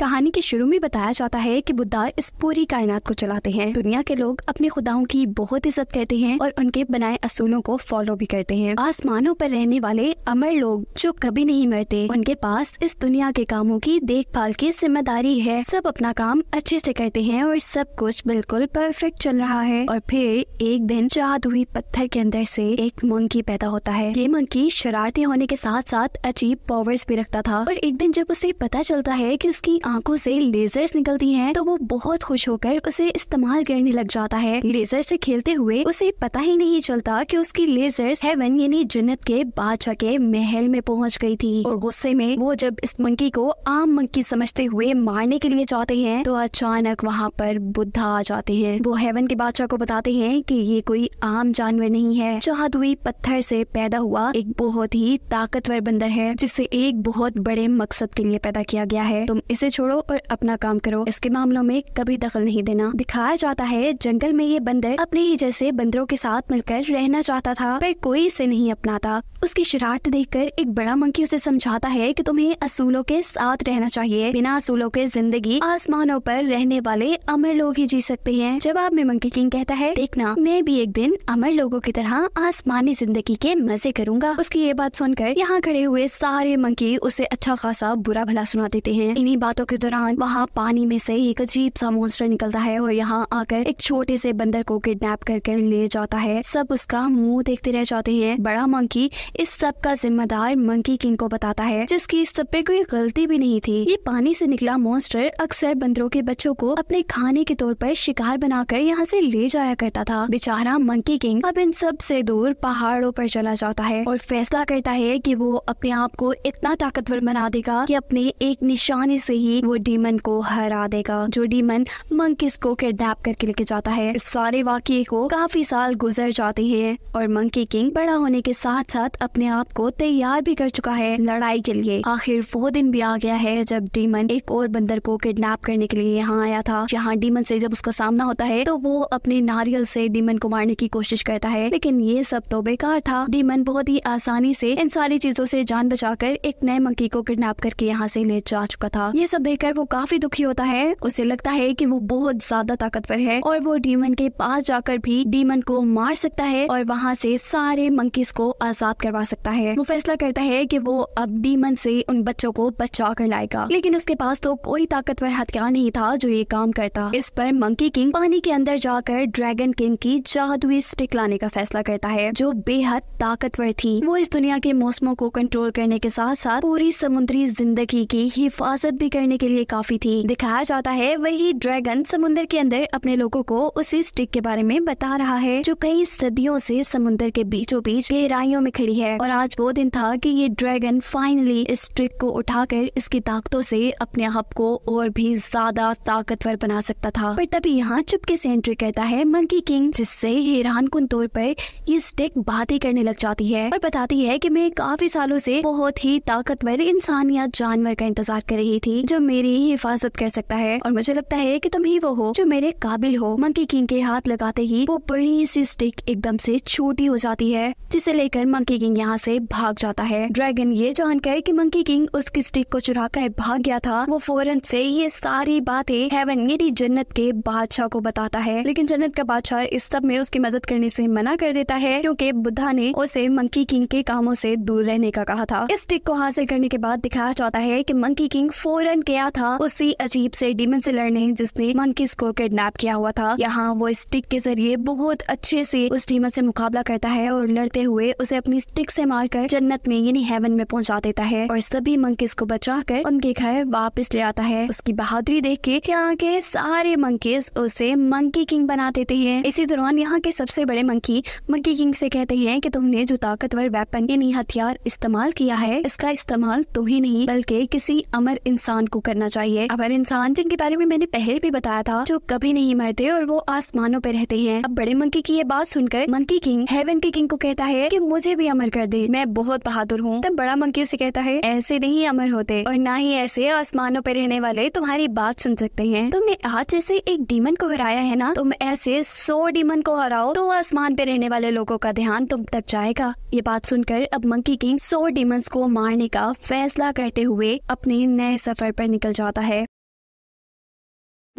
कहानी के शुरू में बताया जाता है कि बुद्धा इस पूरी कायनात को चलाते हैं दुनिया के लोग अपने खुदाओं की बहुत इज्जत कहते हैं और उनके बनाए असूलों को फॉलो भी करते हैं आसमानों पर रहने वाले अमर लोग जो कभी नहीं मरते उनके पास इस दुनिया के कामों की देखभाल की जिम्मेदारी है सब अपना काम अच्छे से करते हैं और सब कुछ बिल्कुल परफेक्ट चल रहा है और फिर एक दिन चाद हुई पत्थर के अंदर से एक मंकी पैदा होता है ये मंकी शरारती होने के साथ साथ अजीब पावर्स भी रखता था और एक दिन जब उसे पता चलता है की उसकी आंखों से लेजर्स निकलती हैं तो वो बहुत खुश होकर उसे इस्तेमाल करने लग जाता है लेजर से खेलते हुए उसे पता ही नहीं चलता कि उसकी लेजर्स हेवन यानी जन्नत के बादशाह के महल में पहुंच गई थी और गुस्से में वो जब इस मंकी को आम मंकी समझते हुए मारने के लिए जाते हैं तो अचानक वहाँ पर बुद्धा आ जाते हैं वो हेवन के बादशाह को बताते हैं कि ये कोई आम जानवर नहीं है जहादुई पत्थर से पैदा हुआ एक बहुत ही ताकतवर बंदर है जिसे एक बहुत बड़े मकसद के लिए पैदा किया गया है तुम इसे छोड़ो और अपना काम करो इसके मामलों में कभी दखल नहीं देना दिखाया जाता है जंगल में ये बंदर अपने ही जैसे बंदरों के साथ मिलकर रहना चाहता था पर कोई इसे नहीं अपनाता उसकी शरारत देखकर एक बड़ा मंकी उसे समझाता है कि तुम्हें असूलों के साथ रहना चाहिए बिना असूलों के जिंदगी आसमानों पर रहने वाले अमर लोग ही जी सकते हैं जवाब में मंकी किंग कहता है देखना मैं भी एक दिन अमर लोगों की तरह आसमानी जिंदगी के मजे करूंगा उसकी ये बात सुनकर यहाँ खड़े हुए सारे मंकी उसे अच्छा खासा बुरा भला सुना देते हैं इन्हीं बातों के दौरान वहाँ पानी में से एक अजीब सा मोस्टर निकलता है और यहाँ आकर एक छोटे से बंदर को किडनैप करके ले जाता है सब उसका मुंह देखते रह जाते हैं बड़ा मंकी इस सब का जिम्मेदार मंकी किंग को बताता है जिसकी इस सब पे कोई गलती भी नहीं थी ये पानी से निकला मोस्टर अक्सर बंदरों के बच्चों को अपने खाने के तौर पर शिकार बनाकर यहाँ से ले जाया करता था बेचारा मंकी किंग अब इन सब से दूर पहाड़ों पर चला जाता है और फैसला करता है कि वो अपने आप को इतना ताकतवर बना देगा कि अपने एक निशाने से ही ही वो डीमन को हरा देगा जो डीमन मंकीस को किडनैप करके लेके जाता है इस सारे वाक्य को काफी साल गुजर जाते हैं और मंकी किंग बड़ा होने के साथ साथ अपने आप को तैयार भी कर चुका है लड़ाई के लिए आखिर वो दिन भी आ गया है जब डीमन एक और बंदर को किडनैप करने के लिए यहाँ आया था यहाँ डीमन से जब उसका सामना होता है तो वो अपने नारियल से डीमन को मारने की कोशिश करता है लेकिन ये सब तो बेकार था डीमन बहुत ही आसानी से इन सारी चीजों से जान बचाकर एक नए मंकी को किडनैप करके यहाँ से ले जा चुका था ये सब देखकर वो काफी दुखी होता है उसे लगता है कि वो बहुत ज्यादा ताकतवर है और वो डीमन के पास जाकर भी डीमन को मार सकता है और वहाँ से सारे मंकीज को आजाद करवा सकता है वो फैसला करता है कि वो अब डीमन से उन बच्चों को बचा कर लाएगा लेकिन उसके पास तो कोई ताकतवर हथियार नहीं था जो ये काम करता इस पर मंकी किंग पानी के अंदर जाकर ड्रैगन किंग की जादुई स्टिक लाने का फैसला करता है जो बेहद ताकतवर थी वो इस दुनिया के मौसमों को कंट्रोल करने के साथ साथ पूरी समुद्री जिंदगी की हिफाजत भी करने करने के लिए काफी थी दिखाया जाता है वही ड्रैगन समुन्दर के अंदर अपने लोगों को उसी स्टिक के बारे में बता रहा है जो कई सदियों से समुन्दर के बीचों बीच गहराइयों में खड़ी है और आज वो दिन था कि ये ड्रैगन फाइनली इस ट्रिक को उठाकर इसकी ताकतों से अपने आप को और भी ज्यादा ताकतवर बना सकता था पर तभी यहाँ चुपके से एंट्री कहता है मंकी किंग जिससे हैरान कुन तौर पर ये स्टिक बातें करने लग जाती है और बताती है कि मैं काफी सालों से बहुत ही ताकतवर इंसान या जानवर का इंतजार कर रही थी जो मेरी ही हिफाजत कर सकता है और मुझे लगता है कि तुम ही वो हो जो मेरे काबिल हो मंकी किंग के हाथ लगाते ही वो बड़ी सी स्टिक एकदम से छोटी हो जाती है जिसे लेकर मंकी किंग यहाँ से भाग जाता है ड्रैगन ये जानकर कि मंकी किंग उसकी स्टिक को चुरा कर भाग गया था वो फौरन से ये सारी बातें हेवन यानी जन्नत के बादशाह को बताता है लेकिन जन्नत का बादशाह इस सब में उसकी मदद करने से मना कर देता है क्योंकि बुद्धा ने उसे मंकी किंग के कामों से दूर रहने का कहा था इस स्टिक को हासिल करने के बाद दिखाया जाता है कि मंकी किंग फौरन के गया था उसी अजीब से सिलर ने जिसने मंकीस को किडनैप किया हुआ था यहाँ वो स्टिक के जरिए बहुत अच्छे से उस डिमन से मुकाबला करता है और लड़ते हुए उसे अपनी स्टिक से मारकर जन्नत में यानी हेवन में पहुंचा देता है और सभी मंकीस को बचा कर उनके घर वापस ले आता है उसकी बहादुरी देख के यहाँ के सारे मंकीस उसे मंकी किंग बना देते हैं इसी दौरान यहाँ के सबसे बड़े मंकी मंकी किंग से कहते हैं कि तुमने जो ताकतवर वेपन यानी हथियार इस्तेमाल किया है इसका इस्तेमाल तुम्हें नहीं बल्कि किसी अमर इंसान को को करना चाहिए अब हर इंसान जिनके बारे में मैंने पहले भी बताया था जो कभी नहीं मरते और वो आसमानों पे रहते हैं अब बड़े मंकी की ये बात सुनकर मंकी किंग हेवन के किंग को कहता है की मुझे भी अमर कर दे मैं बहुत बहादुर हूँ तब बड़ा मंकी उसे कहता है ऐसे नहीं अमर होते और ना ही ऐसे आसमानों पे रहने वाले तुम्हारी बात सुन सकते हैं तुमने आज जैसे एक डीमन को हराया है ना तुम ऐसे सौ डीमन को हराओ तो आसमान पे रहने वाले लोगों का ध्यान तुम तक जाएगा ये बात सुनकर अब मंकी किंग सौ डीमंस को मारने का फैसला करते हुए अपने नए सफर पर निकल जाता है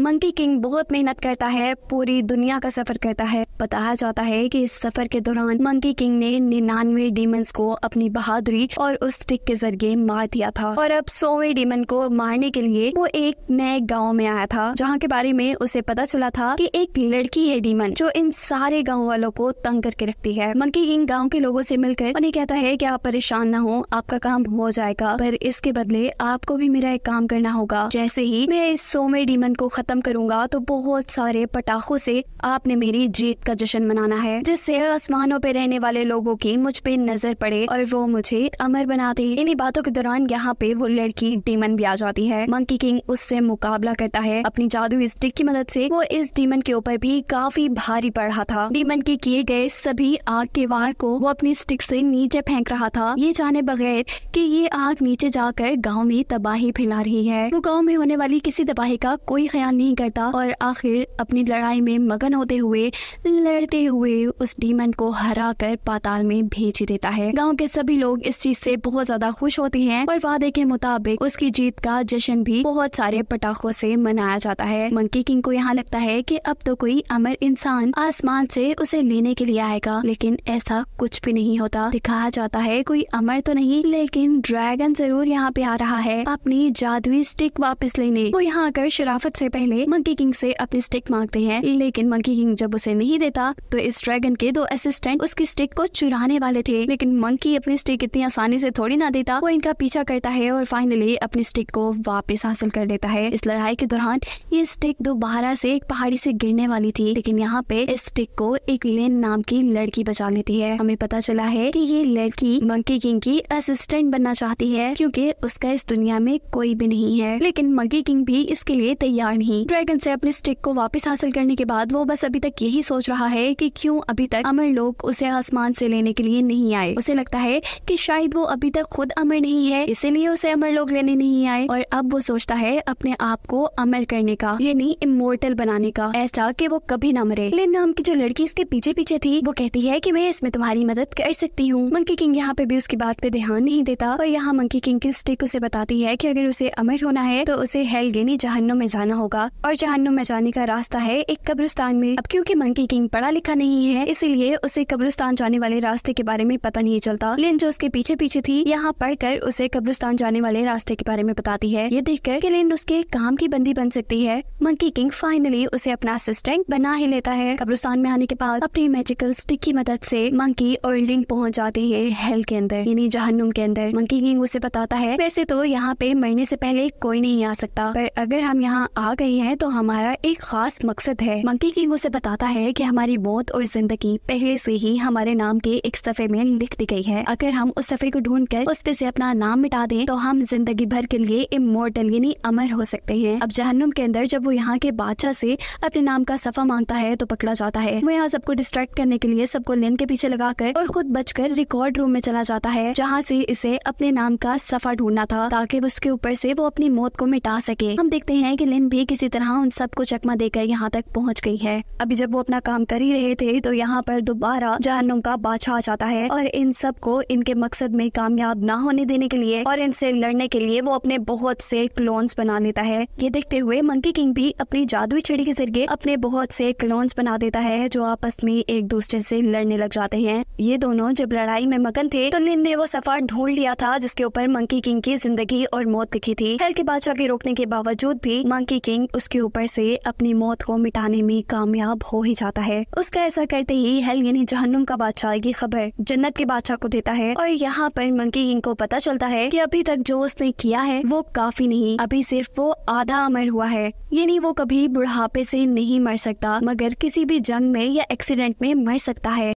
मंकी किंग बहुत मेहनत करता है पूरी दुनिया का सफर करता है बताया जाता है कि इस सफर के दौरान मंकी किंग ने निन्यानवे डीमंस को अपनी बहादुरी और उस स्टिक के जरिए मार दिया था और अब सोवे डीमन को मारने के लिए वो एक नए गांव में आया था जहां के बारे में उसे पता चला था कि एक लड़की है डीमन जो इन सारे गाँव वालों को तंग करके रखती है मंकी किंग गाँव के लोगों से मिलकर उन्हें कहता है की आप परेशान न हो आपका काम हो जाएगा पर इसके बदले आपको भी मेरा एक काम करना होगा जैसे ही मैं इस सोमे डीमन को खत्म ख़त्म करूंगा तो बहुत सारे पटाखों से आपने मेरी जीत का जश्न मनाना है जिससे आसमानों पे रहने वाले लोगों की मुझ पे नजर पड़े और वो मुझे अमर बना दे इन्हीं बातों के दौरान यहाँ पे वो लड़की डीमन भी आ जाती है मंकी किंग उससे मुकाबला करता है अपनी जादू स्टिक की मदद से वो इस डीमन के ऊपर भी काफी भारी पड़ रहा था डीमन के किए गए सभी आग के वार को वो अपनी स्टिक से नीचे फेंक रहा था ये जाने बगैर कि ये आग नीचे जाकर गांव में तबाही फैला रही है वो गांव में होने वाली किसी तबाही का कोई ख्याल नहीं करता और आखिर अपनी लड़ाई में मगन होते हुए लड़ते हुए उस डीमन को हरा कर पाताल में भेज देता है गाँव के सभी लोग इस चीज से बहुत ज्यादा खुश होते हैं और वादे के मुताबिक उसकी जीत का जश्न भी बहुत सारे पटाखों से मनाया जाता है मंकी किंग को यहाँ लगता है की अब तो कोई अमर इंसान आसमान से उसे लेने के लिए आएगा लेकिन ऐसा कुछ भी नहीं होता दिखाया जाता है कोई अमर तो नहीं लेकिन ड्रैगन जरूर यहाँ पे आ रहा है अपनी जादुई स्टिक वापस लेने वो यहाँ आकर शराफत से पहले पहले मंकी किंग से अपनी स्टिक मांगते हैं लेकिन मंकी किंग जब उसे नहीं देता तो इस ड्रैगन के दो असिस्टेंट उसकी स्टिक को चुराने वाले थे लेकिन मंकी अपनी स्टिक इतनी आसानी से थोड़ी ना देता वो इनका पीछा करता है और फाइनली अपनी स्टिक को वापस हासिल कर लेता है इस लड़ाई के दौरान ये स्टिक दोबारा से एक पहाड़ी से गिरने वाली थी लेकिन यहाँ पे इस स्टिक को एक लेन नाम की लड़की बचा लेती है हमें पता चला है कि ये लड़की मंकी किंग की असिस्टेंट बनना चाहती है क्योंकि उसका इस दुनिया में कोई भी नहीं है लेकिन मंकी किंग भी इसके लिए तैयार नहीं नहीं ड्रैगन से अपने स्टिक को वापस हासिल करने के बाद वो बस अभी तक यही सोच रहा है कि क्यों अभी तक अमर लोग उसे आसमान से लेने के लिए नहीं आए उसे लगता है कि शायद वो अभी तक खुद अमर नहीं है इसीलिए उसे अमर लोग लेने नहीं आए और अब वो सोचता है अपने आप को अमर करने का यानी इमोर्टल बनाने का ऐसा की वो कभी न मरे लिन नाम की जो लड़की इसके पीछे पीछे थी वो कहती है की मैं इसमें तुम्हारी मदद कर सकती हूँ मंकी किंग यहाँ पे भी उसकी बात पे ध्यान नहीं देता और यहाँ मंकी किंग की स्टिक उसे बताती है की अगर उसे अमर होना है तो उसे गेनी जहनों में जाना होगा होगा और जहन्नुम में जाने का रास्ता है एक कब्रिस्तान में अब क्योंकि मंकी किंग पढ़ा लिखा नहीं है इसीलिए उसे कब्रिस्तान जाने वाले रास्ते के बारे में पता नहीं चलता लिन जो उसके पीछे पीछे थी यहाँ पढ़कर उसे कब्रिस्तान जाने वाले रास्ते के बारे में बताती है ये देख कर लिन उसके काम की बंदी बन सकती है मंकी किंग फाइनली उसे अपना असिस्टेंट बना ही लेता है कब्रिस्तान में आने के बाद अपनी मैजिकल स्टिक की मदद से मंकी और लिंग पहुंच जाते हैं हेल के अंदर यानी जहन्नुम के अंदर मंकी किंग उसे बताता है वैसे तो यहाँ पे मरने से पहले कोई नहीं आ सकता पर अगर हम यहाँ आ गए रही हैं तो हमारा एक खास मकसद है मंकी किंग उसे बताता है कि हमारी मौत और जिंदगी पहले से ही हमारे नाम के एक सफ़े में लिख दी गई है अगर हम उस सफ़े को ढूंढ कर उस पे से अपना नाम मिटा दें तो हम जिंदगी भर के लिए इमोर्टल यानी अमर हो सकते हैं अब जहनुम के अंदर जब वो यहाँ के बादशाह से अपने नाम का सफ़ा मांगता है तो पकड़ा जाता है वो यहाँ सबको डिस्ट्रैक्ट करने के लिए सबको लेन के पीछे लगाकर और खुद बचकर रिकॉर्ड रूम में चला जाता है जहाँ से इसे अपने नाम का सफ़ा ढूंढना था ताकि उसके ऊपर से वो अपनी मौत को मिटा सके हम देखते हैं कि लिन भी इसी तरह उन सबको चकमा देकर यहाँ तक पहुँच गई है अभी जब वो अपना काम कर ही रहे थे तो यहाँ पर दोबारा जहनुम का बादशाह आ जाता है और इन सबको इनके मकसद में कामयाब ना होने देने के लिए और इनसे लड़ने के लिए वो अपने बहुत से क्लोन्स बना लेता है ये देखते हुए मंकी किंग भी अपनी जादुई छड़ी के जरिए अपने बहुत से क्लोन्स बना देता है जो आपस में एक दूसरे से लड़ने लग जाते हैं ये दोनों जब लड़ाई में मगन थे तो लिन ने वो सफर ढूंढ लिया था जिसके ऊपर मंकी किंग की जिंदगी और मौत लिखी थी हेल के बादशाह के रोकने के बावजूद भी मंकी किंग उसके ऊपर से अपनी मौत को मिटाने में कामयाब हो ही जाता है उसका ऐसा करते ही हेल यानी जहन्नुम का बादशाह ये खबर जन्नत के बादशाह को देता है और यहाँ पर मंकी किंग को पता चलता है की अभी तक जो उसने किया है वो काफी नहीं अभी सिर्फ वो आधा अमर हुआ है यानी वो कभी बुढ़ापे से नहीं मर सकता मगर किसी भी जंग में या एक्सीडेंट में मर सकता है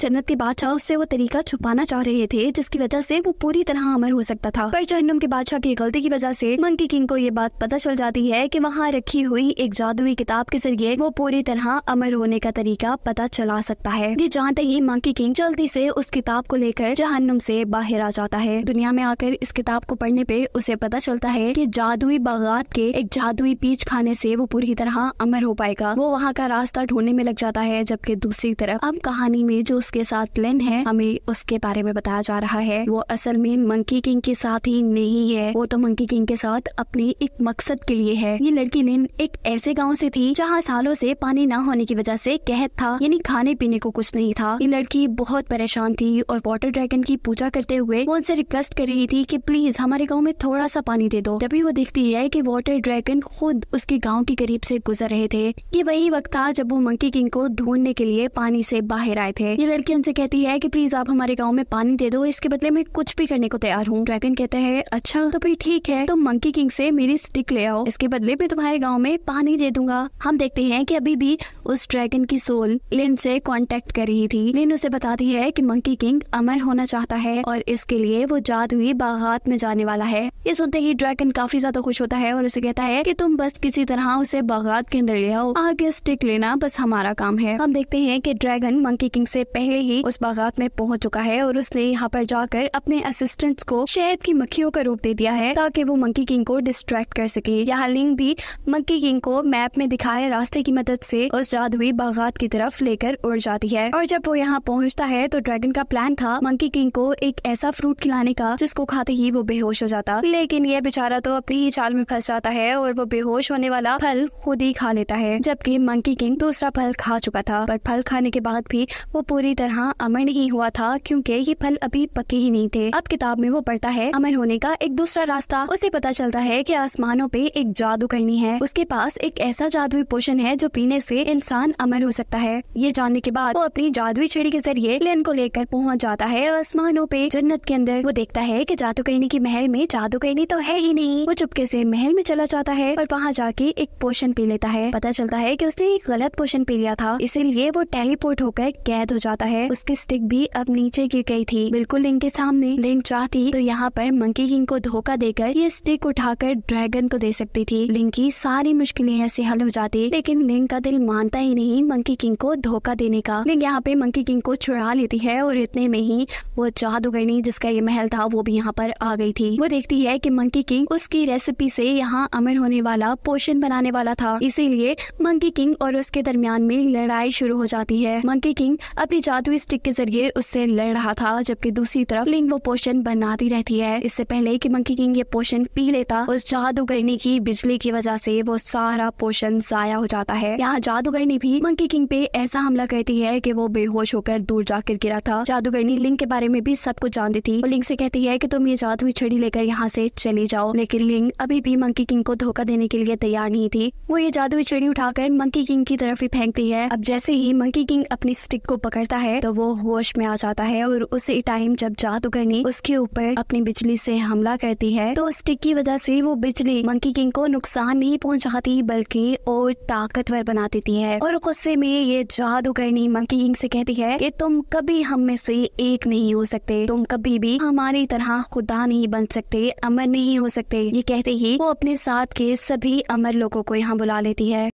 जन्नत के बादशाह उससे वो तरीका छुपाना चाह रहे थे जिसकी वजह से वो पूरी तरह अमर हो सकता था पर जहन्नुम के बादशाह की गलती की वजह से मंकी किंग को ये बात पता चल जाती है कि वहाँ रखी हुई एक जादुई किताब के जरिए वो पूरी तरह अमर होने का तरीका पता चला सकता है ये जानते ही मंकी किंग जल्दी से उस किताब को लेकर जहन्नुम से बाहर आ जाता है दुनिया में आकर इस किताब को पढ़ने पे उसे पता चलता है की जादुई बागात के एक जादुई पीच खाने से वो पूरी तरह अमर हो पाएगा वो वहाँ का रास्ता ढूंढने में लग जाता है जबकि दूसरी तरफ अब कहानी में जो उसके साथ लिन है हमें उसके बारे में बताया जा रहा है वो असल में मंकी किंग के साथ ही नहीं है वो तो मंकी किंग के साथ अपने एक मकसद के लिए है ये लड़की लिन एक ऐसे गाँव से थी जहाँ सालों से पानी न होने की वजह से कहत था यानी खाने पीने को कुछ नहीं था ये लड़की बहुत परेशान थी और वाटर ड्रैगन की पूजा करते हुए वो उनसे रिक्वेस्ट कर रही थी कि प्लीज हमारे गाँव में थोड़ा सा पानी दे दो तभी वो देखती है कि वाटर ड्रैगन खुद उसके गाँव के करीब से गुजर रहे थे ये वही वक्त था जब वो मंकी किंग को ढूंढने के लिए पानी से बाहर आए थे ये लड़की उनसे कहती है कि प्लीज़ आप हमारे गाँव में पानी दे दो इसके बदले में कुछ भी करने को तैयार हूँ ड्रैगन कहता है अच्छा तो भाई ठीक है तुम तो मंकी किंग से मेरी स्टिक ले आओ इसके बदले में तुम्हारे गाँव में पानी दे दूंगा हम देखते हैं की अभी भी उस ड्रैगन की सोल लिन से कॉन्टेक्ट कर रही थी लिन उसे बताती है की मंकी किंग अमर होना चाहता है और इसके लिए वो जादुई बाहत में जाने वाला है ये सुनते ही ड्रैगन काफी ज्यादा खुश होता है और उसे कहता है कि तुम बस किसी तरह उसे बागात के अंदर ले आओ आगे स्टिक लेना बस हमारा काम है हम देखते हैं कि ड्रैगन मंकी किंग से पहले पहले ही उस बागात में पहुंच चुका है और उसने यहाँ पर जाकर अपने असिस्टेंट्स को शहद की मक्खियों का रूप दे दिया है ताकि वो मंकी किंग को डिस्ट्रैक्ट कर सके यहाँ लिंग भी मंकी किंग को मैप में दिखाए रास्ते की मदद से उस जादुई बागात की तरफ लेकर उड़ जाती है और जब वो यहाँ पहुँचता है तो ड्रैगन का प्लान था मंकी किंग को एक ऐसा फ्रूट खिलाने का जिसको खाते ही वो बेहोश हो जाता लेकिन ये बेचारा तो अपनी ही चाल में फंस जाता है और वो बेहोश होने वाला फल खुद ही खा लेता है जबकि मंकी किंग दूसरा फल खा चुका था पर फल खाने के बाद भी वो पूरी तरह अमर नहीं हुआ था क्योंकि ये फल अभी पके ही नहीं थे अब किताब में वो पढ़ता है अमर होने का एक दूसरा रास्ता उसे पता चलता है कि आसमानों पे एक जादू करनी है उसके पास एक ऐसा जादुई पोषण है जो पीने से इंसान अमर हो सकता है ये जानने के बाद वो अपनी जादुई छेड़ी के जरिए लेन को लेकर पहुंच जाता है और आसमानों पे जन्नत के अंदर वो देखता है की जादू करनी की महल में जादू करनी तो है ही नहीं वो चुपके से महल में चला जाता है और वहाँ जाके एक पोषण पी लेता है पता चलता है की उसने एक गलत पोषण पी लिया था इसीलिए वो टेलीपोर्ट होकर कैद हो जाता है उसकी स्टिक भी अब नीचे गिर गई थी बिल्कुल लिंक के सामने लिंक चाहती तो यहाँ पर मंकी किंग को धोखा देकर ये स्टिक उठाकर ड्रैगन को दे सकती थी लिंक की सारी मुश्किलें ऐसे हल हो जाती लेकिन लिंक का दिल मानता ही नहीं मंकी किंग को धोखा देने का लिंक यहाँ पे मंकी किंग को छुड़ा लेती है और इतने में ही वो जादूगरनी जिसका ये महल था वो भी यहाँ पर आ गई थी वो देखती है की मंकी किंग उसकी रेसिपी से यहाँ अमर होने वाला पोषण बनाने वाला था इसीलिए मंकी किंग और उसके दरमियान में लड़ाई शुरू हो जाती है मंकी किंग अपनी जादुई स्टिक के जरिए उससे लड़ रहा था जबकि दूसरी तरफ लिंग वो पोषण बनाती रहती है इससे पहले कि मंकी किंग ये पोषण पी लेता उस जादूगरनी की बिजली की वजह से वो सारा पोषण जाया हो जाता है यहाँ जादूगरनी भी मंकी किंग पे ऐसा हमला करती है कि वो बेहोश होकर दूर जा गिरा था जादूगरनी लिंग के बारे में भी सब कुछ जानती थी लिंग से कहती है की तुम ये जादुई छड़ी लेकर यहाँ से चले जाओ लेकिन लिंग अभी भी मंकी किंग को धोखा देने के लिए तैयार नहीं थी वो ये जादुई छड़ी उठाकर मंकी किंग की तरफ ही फेंकती है अब जैसे ही मंकी किंग अपनी स्टिक को पकड़ता है है तो वो होश में आ जाता है और उसी टाइम जब जादूगरनी उसके ऊपर अपनी बिजली से हमला करती है तो उस की वजह से वो बिजली मंकी किंग को नुकसान नहीं पहुंचाती बल्कि और ताकतवर बना देती है और गुस्से में ये जादूगरनी मंकी किंग से कहती है कि तुम कभी हम में से एक नहीं हो सकते तुम कभी भी हमारी तरह खुदा नहीं बन सकते अमर नहीं हो सकते ये कहते ही वो अपने साथ के सभी अमर लोगों को यहाँ बुला लेती है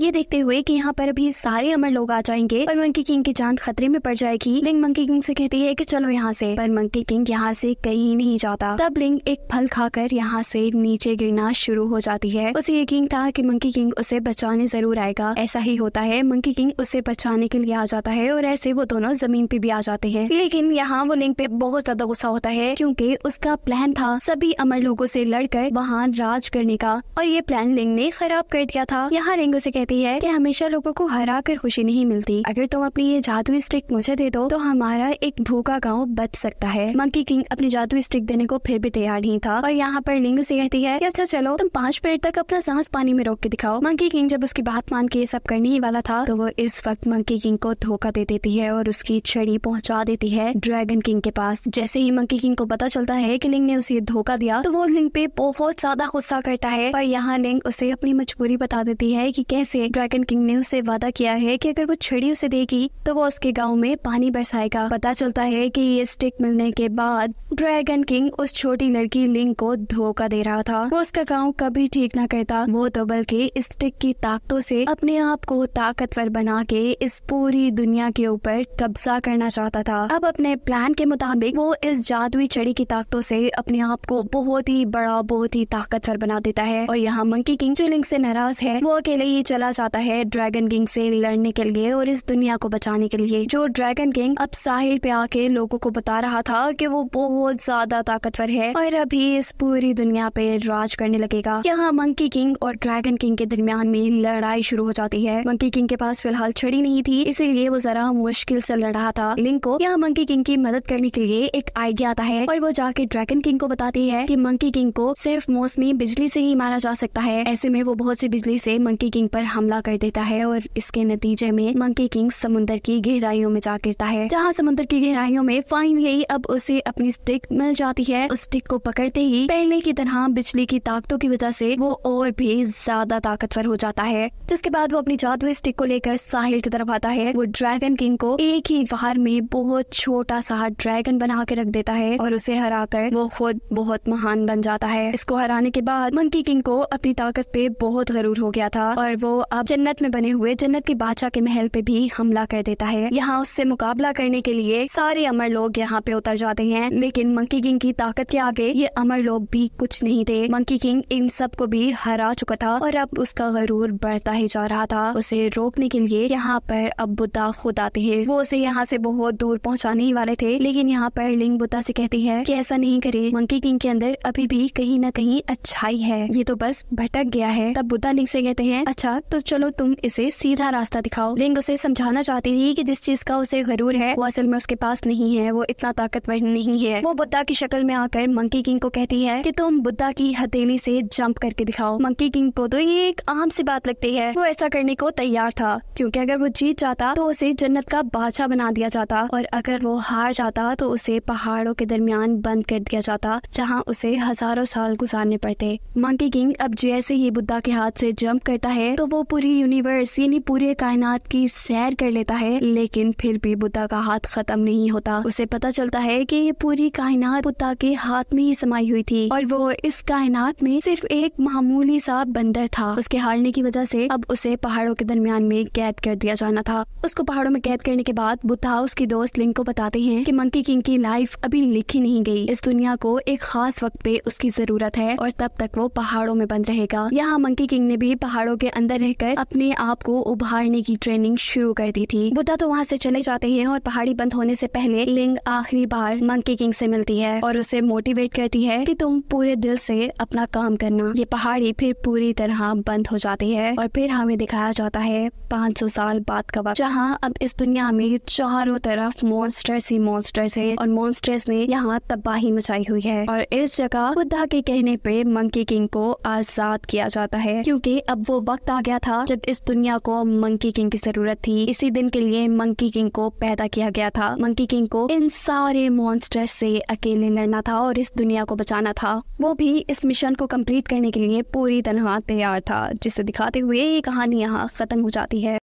ये देखते हुए कि यहाँ पर अभी सारे अमर लोग आ जाएंगे पर मंकी किंग की जान खतरे में पड़ जाएगी लिंग मंकी किंग से कहती है कि चलो यहाँ से पर मंकी किंग यहाँ से कहीं नहीं जाता तब लिंग एक फल खाकर यहाँ से नीचे गिरना शुरू हो जाती है उसे यकीन था कि मंकी किंग उसे बचाने जरूर आएगा ऐसा ही होता है मंकी किंग उसे बचाने के लिए आ जाता है और ऐसे वो दोनों जमीन पे भी आ जाते हैं लेकिन यहाँ वो लिंग पे बहुत ज्यादा गुस्सा होता है क्यूँकी उसका प्लान था सभी अमर लोगों से लड़कर वहाँ राज करने का और ये प्लान लिंग ने खराब कर दिया था यहाँ लिंग उसे कहती है कि हमेशा लोगों को हरा कर खुशी नहीं मिलती अगर तुम अपनी ये जादुई स्टिक मुझे दे दो तो हमारा एक भूखा गाँव बच सकता है मंकी किंग अपनी जादुई स्टिक देने को फिर भी तैयार नहीं था और यहाँ पर लिंग उसे कहती है कि अच्छा चलो तुम पांच मिनट तक अपना सांस पानी में रोक के दिखाओ मंकी किंग जब उसकी बात मान के ये सब करने ही वाला था तो वो इस वक्त मंकी किंग को धोखा दे देती है और उसकी छड़ी पहुंचा देती है ड्रैगन किंग के पास जैसे ही मंकी किंग को पता चलता है कि लिंग ने उसे धोखा दिया तो वो लिंग पे बहुत ज्यादा गुस्सा करता है पर यहाँ लिंग उसे अपनी मजबूरी बता देती है की कैसे से ड्रैगन किंग ने उसे वादा किया है कि अगर वो छड़ी उसे देगी तो वो उसके गांव में पानी बरसाएगा पता चलता है कि ये स्टिक मिलने के बाद ड्रैगन किंग उस छोटी लड़की लिंग को धोखा दे रहा था वो उसका गाँव कभी ठीक ना करता वो तो बल्कि स्टिक की ताकतों से अपने आप को ताकतवर बना के इस पूरी दुनिया के ऊपर कब्जा करना चाहता था अब अपने प्लान के मुताबिक वो इस जादुई छड़ी की ताकतों से अपने आप को बहुत ही बड़ा बहुत ही ताकतवर बना देता है और यहाँ मंकी किंग जो लिंग से नाराज है वो अकेले ही चला चला जाता है ड्रैगन किंग से लड़ने के लिए और इस दुनिया को बचाने के लिए जो ड्रैगन किंग अब साहिल पे आके लोगों को बता रहा था कि वो बहुत ज्यादा ताकतवर है और अभी इस पूरी दुनिया पे राज करने लगेगा यहाँ मंकी किंग और ड्रैगन किंग के दरमियान में लड़ाई शुरू हो जाती है मंकी किंग के पास फिलहाल छड़ी नहीं थी इसीलिए वो जरा मुश्किल से लड़ रहा था लिंक को यहाँ मंकी किंग की मदद करने के लिए एक आइडिया आता है और वो जाके ड्रैगन किंग को बताती है की मंकी किंग को सिर्फ मौसमी बिजली से ही मारा जा सकता है ऐसे में वो बहुत सी बिजली से मंकी किंग पर हमला कर देता है और इसके नतीजे में मंकी किंग समुद्र की गहराइयों में जा गिरता है जहाँ समुद्र की गहराइयों में फाइनली अब उसे अपनी स्टिक मिल जाती है उस स्टिक को पकड़ते ही पहले की तरह बिजली की ताकतों की वजह से वो और भी ज्यादा ताकतवर हो जाता है जिसके बाद वो अपनी जादुई स्टिक को लेकर साहिल की तरफ आता है वो ड्रैगन किंग को एक ही वार में बहुत छोटा सा ड्रैगन बना के रख देता है और उसे हरा कर वो खुद बहुत महान बन जाता है इसको हराने के बाद मंकी किंग को अपनी ताकत पे बहुत गरूर हो गया था और वो अब जन्नत में बने हुए जन्नत के बादशाह के महल पे भी हमला कर देता है यहाँ उससे मुकाबला करने के लिए सारे अमर लोग यहाँ पे उतर जाते हैं लेकिन मंकी किंग की ताकत के आगे ये अमर लोग भी कुछ नहीं थे मंकी किंग इन सब को भी हरा चुका था और अब उसका गरूर बढ़ता ही जा रहा था उसे रोकने के लिए यहाँ पर अब बुद्धा खुद आते हैं वो उसे यहाँ से बहुत दूर पहुँचाने ही वाले थे लेकिन यहाँ पर लिंग बुद्धा से कहती है की ऐसा नहीं करे मंकी किंग के अंदर अभी भी कहीं ना कहीं अच्छाई है ये तो बस भटक गया है तब बुद्धा लिंग से कहते हैं अच्छा तो चलो तुम इसे सीधा रास्ता दिखाओ लिंग उसे समझाना चाहती थी कि जिस चीज का उसे गरूर है वो असल में उसके पास नहीं है वो इतना ताकतवर नहीं है वो बुद्धा की शक्ल में आकर मंकी किंग को कहती है की तुम बुद्धा की हथेली से जंप करके दिखाओ मंकी किंग को तो ये एक आम सी बात लगती है वो ऐसा करने को तैयार था क्योंकि अगर वो जीत जाता तो उसे जन्नत का बादशाह बना दिया जाता और अगर वो हार जाता तो उसे पहाड़ों के दरमियान बंद कर दिया जाता जहाँ उसे हजारों साल गुजारने पड़ते मंकी किंग अब जैसे ही बुद्धा के हाथ से जंप करता है तो वो पूरी यूनिवर्स यानी पूरे कायनात की सैर कर लेता है लेकिन फिर भी बुद्धा का हाथ खत्म नहीं होता उसे पता चलता है कि ये पूरी कायनात बुद्धा के हाथ में ही समाई हुई थी और वो इस कायनात में सिर्फ एक मामूली सा बंदर था उसके हारने की वजह से अब उसे पहाड़ों के दरमियान में कैद कर दिया जाना था उसको पहाड़ों में कैद करने के बाद बुद्धा उसकी दोस्त लिंक को बताते हैं कि मंकी किंग की लाइफ अभी लिखी नहीं गई इस दुनिया को एक खास वक्त पे उसकी जरूरत है और तब तक वो पहाड़ों में बंद रहेगा यहाँ मंकी किंग ने भी पहाड़ों के अंदर रह रहकर अपने आप को उभारने की ट्रेनिंग शुरू कर दी थी बुद्धा तो वहाँ से चले जाते हैं और पहाड़ी बंद होने से पहले लिंग आखिरी बार मंकी किंग से मिलती है और उसे मोटिवेट करती है कि तुम पूरे दिल से अपना काम करना ये पहाड़ी फिर पूरी तरह बंद हो जाती है और फिर हमें दिखाया जाता है सौ साल बाद का वक्त जहाँ अब इस दुनिया में चारों तरफ मॉन्स्टर्स ही मॉन्स्टर्स है और मॉन्स्टर्स ने यहाँ तबाही मचाई हुई है और इस जगह बुद्धा के कहने पे मंकी किंग को आजाद किया जाता है क्योंकि अब वो वक्त आ गया गया था जब इस दुनिया को मंकी किंग की जरूरत थी इसी दिन के लिए मंकी किंग को पैदा किया गया था मंकी किंग को इन सारे मॉन्स्टर्स से अकेले लड़ना था और इस दुनिया को बचाना था वो भी इस मिशन को कंप्लीट करने के लिए पूरी तरह तैयार था जिसे दिखाते हुए ये कहानी यहाँ खत्म हो जाती है